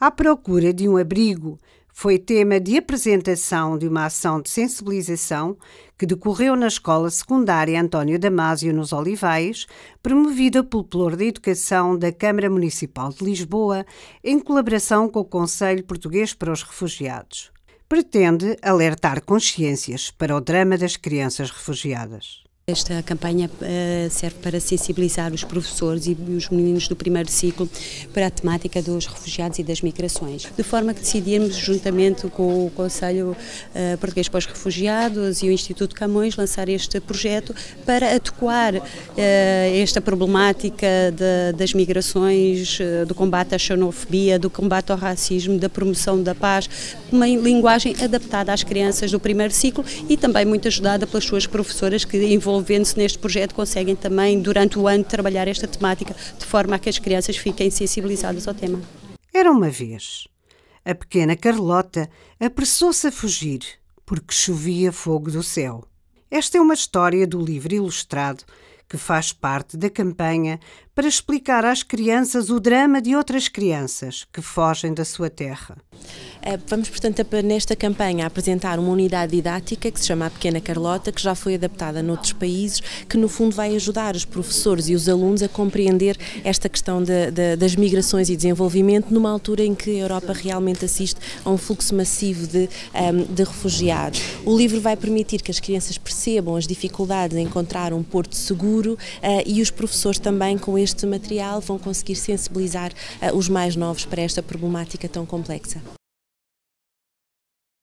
A procura de um abrigo foi tema de apresentação de uma ação de sensibilização que decorreu na Escola Secundária António Damásio nos Olivais, promovida pelo Plor da Educação da Câmara Municipal de Lisboa, em colaboração com o Conselho Português para os Refugiados. Pretende alertar consciências para o drama das crianças refugiadas. Esta campanha eh, serve para sensibilizar os professores e os meninos do primeiro ciclo para a temática dos refugiados e das migrações, de forma que decidimos juntamente com o Conselho eh, Português para os Refugiados e o Instituto Camões, lançar este projeto para adequar eh, esta problemática das migrações, do combate à xenofobia, do combate ao racismo, da promoção da paz, uma linguagem adaptada às crianças do primeiro ciclo e também muito ajudada pelas suas professoras que envolvem envolvendo-se neste projeto, conseguem também, durante o ano, trabalhar esta temática de forma a que as crianças fiquem sensibilizadas ao tema. Era uma vez. A pequena Carlota apressou-se a fugir porque chovia fogo do céu. Esta é uma história do livro ilustrado que faz parte da campanha para explicar às crianças o drama de outras crianças que fogem da sua terra. Eh, vamos, portanto, nesta campanha apresentar uma unidade didática que se chama a Pequena Carlota, que já foi adaptada noutros países, que no fundo vai ajudar os professores e os alunos a compreender esta questão de, de, das migrações e desenvolvimento numa altura em que a Europa realmente assiste a um fluxo massivo de, ehm, de refugiados. O livro vai permitir que as crianças percebam as dificuldades em encontrar um porto seguro eh, e os professores também com este material vão conseguir sensibilizar eh, os mais novos para esta problemática tão complexa.